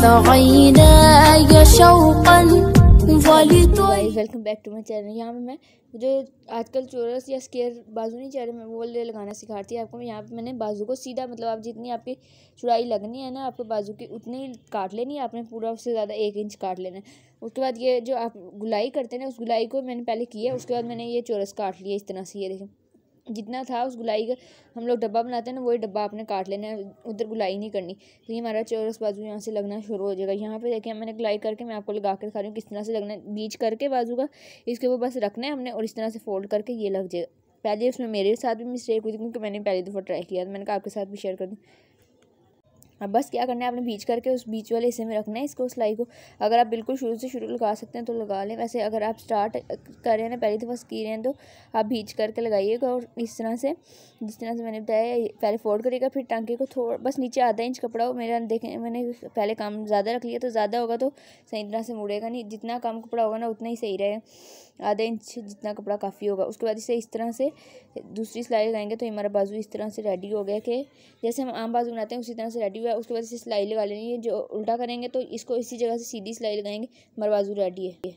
welcome back to my channel यहाँ पे मैं जो आजकल चोरस या स्केयर बाजू नहीं चेहरे में वो ले लगाना सिखाती है आपको यहाँ पे मैंने बाजू को सीधा मतलब आप जितनी आपकी चुड़ाई लगनी है ना आपको बाजू की उतनी काट लेनी है आपने पूरा उससे ज़्यादा एक इंच काट लेना है उसके बाद ये जो आप गुलाई करते हैं ना उस गुलाई को मैंने पहले किया उसके बाद मैंने ये चोरस काट लिया इस तरह से ये देखें जितना था उस गुलाई का हम लोग डब्बा बनाते हैं ना वही डब्बा आपने काट लेना है उधर गुलाई नहीं करनी तो ये हमारा चौरस बाजू यहाँ से लगना शुरू हो जाएगा यहाँ पे देखिए मैंने गुलाई करके मैं आपको लगा कर दिखा रही हूँ किस तरह से लगना है बीच करके बाजू का इसके ऊपर बस रखना है हमने और इस तरह से फोल्ड करके ये लग जाएगा पहले उसमें मेरे साथ भी मिस्टेक हुई थी क्योंकि मैंने पहली दफ़ा ट्राई किया मैंने कहा आपके साथ भी शेयर कर दूँ अब बस क्या करना है आपने बीच करके उस बीच वाले हिस्से में रखना है इसको सिलाई को अगर आप बिल्कुल शुरू से शुरू लगा सकते हैं तो लगा लें वैसे अगर आप स्टार्ट कर रहे हैं ना पहली दफ़ा की रहे हैं तो आप बीच करके लगाइएगा और इस तरह से जिस तरह से मैंने बताया पहले फोल्ड करिएगा फिर टांके को थोड़ा बस नीचे आधा इंच कपड़ा हो मेरा देखें मैंने पहले काम ज़्यादा रख लिया तो ज़्यादा होगा तो सही तरह से मुड़ेगा नहीं जितना कम कपड़ा होगा ना उतना ही सही रहेगा आधा इंच जितना कपड़ा काफ़ी होगा उसके बाद इसे इस तरह से दूसरी सिलाई लगाएंगे तो हमारा बाजू इस तरह से रेडी हो गया कि जैसे हम आम बाजू बनाते हैं उसी तरह से रेडी हुआ उसके बाद इसे सिलाई लगा लेनी है जो उल्टा करेंगे तो इसको इसी जगह से सीधी सिलाई लगाएंगे हमारा बाजू रेडी है